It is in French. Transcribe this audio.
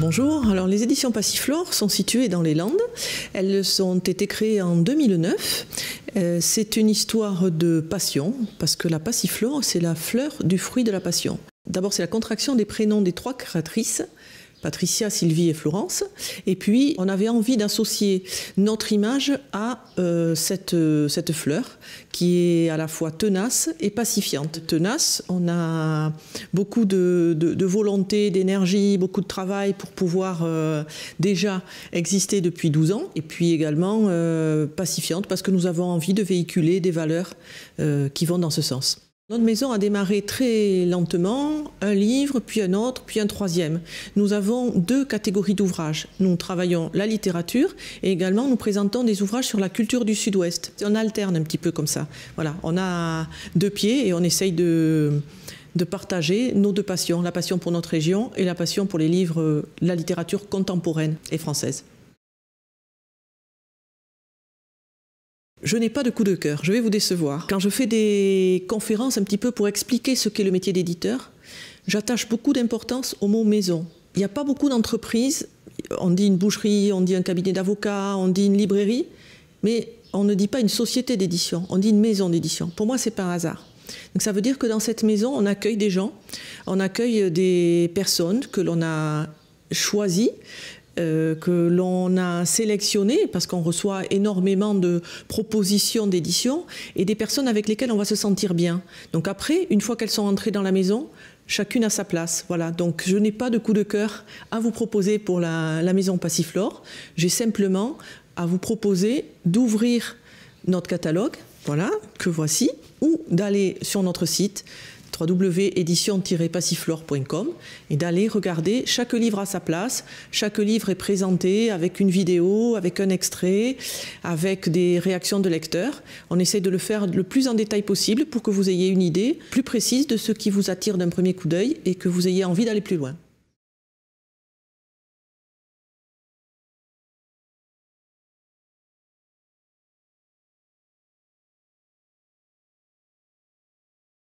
Bonjour, alors les éditions Passiflore sont situées dans les Landes. Elles ont été créées en 2009. Euh, c'est une histoire de passion, parce que la passiflore, c'est la fleur du fruit de la passion. D'abord, c'est la contraction des prénoms des trois créatrices, Patricia, Sylvie et Florence. Et puis, on avait envie d'associer notre image à euh, euh, cette, fleur qui est à la fois tenace et pacifiante. Tenace, on a beaucoup de, volonté, d'énergie, beaucoup de travail pour pouvoir euh, déjà exister depuis 12 ans. Et puis également pacifiante parce que nous avons envie de véhiculer des valeurs qui vont dans ce sens. Notre maison a démarré très lentement, un livre, puis un autre, puis un troisième. Nous avons deux catégories d'ouvrages. Nous travaillons la littérature et également nous présentons des ouvrages sur la culture du Sud-Ouest. On alterne un petit peu comme ça. Voilà, on a deux pieds et on essaye de, de partager nos deux passions, la passion pour notre région et la passion pour les livres, la littérature contemporaine et française. Je n'ai pas de coup de cœur, je vais vous décevoir. Quand je fais des conférences un petit peu pour expliquer ce qu'est le métier d'éditeur, j'attache beaucoup d'importance au mot maison. Il n'y a pas beaucoup d'entreprises, on dit une boucherie, on dit un cabinet d'avocats, on dit une librairie, mais on ne dit pas une société d'édition, on dit une maison d'édition. Pour moi, c'est par hasard. Donc ça veut dire que dans cette maison, on accueille des gens, on accueille des personnes que l'on a choisies euh, que l'on a sélectionné parce qu'on reçoit énormément de propositions d'édition et des personnes avec lesquelles on va se sentir bien. Donc après, une fois qu'elles sont entrées dans la maison, chacune à sa place. Voilà, donc je n'ai pas de coup de cœur à vous proposer pour la, la maison Passiflore. J'ai simplement à vous proposer d'ouvrir notre catalogue, voilà, que voici, ou d'aller sur notre site www.édition-passiflore.com et d'aller regarder chaque livre à sa place. Chaque livre est présenté avec une vidéo, avec un extrait, avec des réactions de lecteurs. On essaie de le faire le plus en détail possible pour que vous ayez une idée plus précise de ce qui vous attire d'un premier coup d'œil et que vous ayez envie d'aller plus loin.